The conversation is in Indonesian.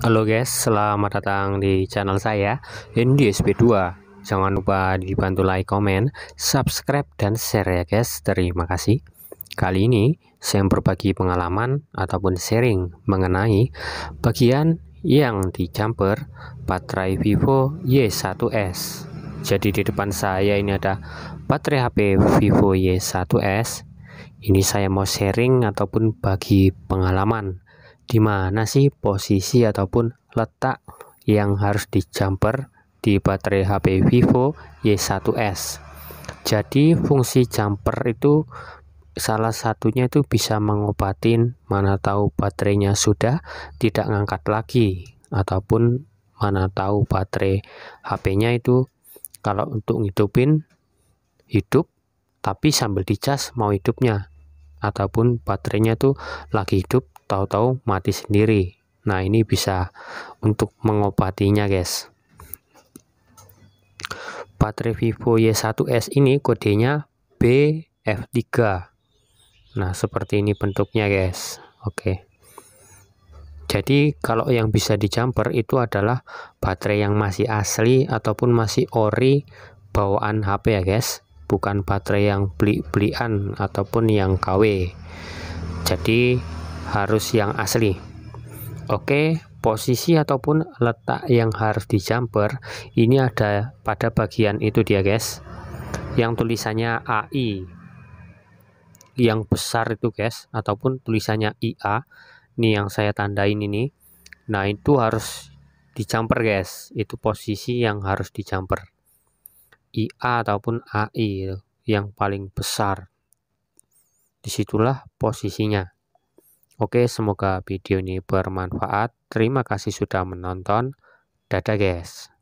Halo guys, selamat datang di channel saya NDSP2 Jangan lupa dibantu like, komen, subscribe, dan share ya guys Terima kasih Kali ini saya berbagi pengalaman ataupun sharing mengenai bagian yang dicampur baterai Vivo Y1S Jadi di depan saya ini ada baterai HP Vivo Y1S Ini saya mau sharing ataupun bagi pengalaman di mana sih posisi ataupun letak yang harus di jumper di baterai HP Vivo Y1S. Jadi fungsi jumper itu salah satunya itu bisa mengobatin mana tahu baterainya sudah tidak ngangkat lagi ataupun mana tahu baterai HP-nya itu kalau untuk ngidupin hidup tapi sambil dicas mau hidupnya ataupun baterainya tuh lagi hidup tahu-tahu mati sendiri. Nah, ini bisa untuk mengobatinya, guys. Baterai Vivo Y1S ini kodenya BF3. Nah, seperti ini bentuknya, guys. Oke. Jadi, kalau yang bisa dijumper itu adalah baterai yang masih asli ataupun masih ori bawaan HP ya, guys. Bukan baterai yang beli-belian ataupun yang KW. Jadi, harus yang asli. Oke, posisi ataupun letak yang harus di jumper ini ada pada bagian itu dia guys. Yang tulisannya AI yang besar itu guys ataupun tulisannya IA nih yang saya tandain ini. Nah, itu harus di jumper guys. Itu posisi yang harus di jumper. IA ataupun AI yang paling besar. Disitulah posisinya. Oke, semoga video ini bermanfaat. Terima kasih sudah menonton. Dadah, guys.